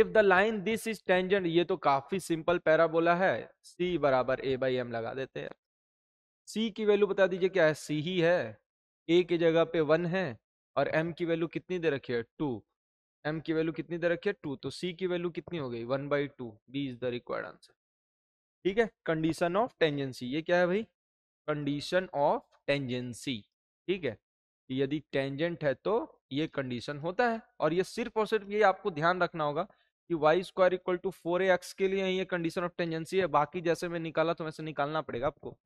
if the line this is tangent ये तो काफी सिंपल पैरा बोला है सी बराबर ए बाई एम लगा देते हैं सी की वैल्यू बता दीजिए क्या है सी ही है ए की जगह पे वन है और एम की वैल्यू कितनी दे रखी है टू एम की वैल्यू कितनी दे रखी है टू तो सी की वैल्यू कितनी हो गई one by two B is the required answer ठीक है कंडीशन ऑफ टेंजेंसी ये क्या है भाई कंडीशन ऑफ टेंजेंसी ठीक है यदि टेंजेंट है तो ये कंडीशन होता है और ये सिर्फ और सिर्फ ये आपको ध्यान रखना होगा कि Y square equal to four X के लिए ये कंडीशन ऑफ टेंजेंसी है बाकी जैसे मैं निकाला तो वैसे निकालना पड़ेगा आपको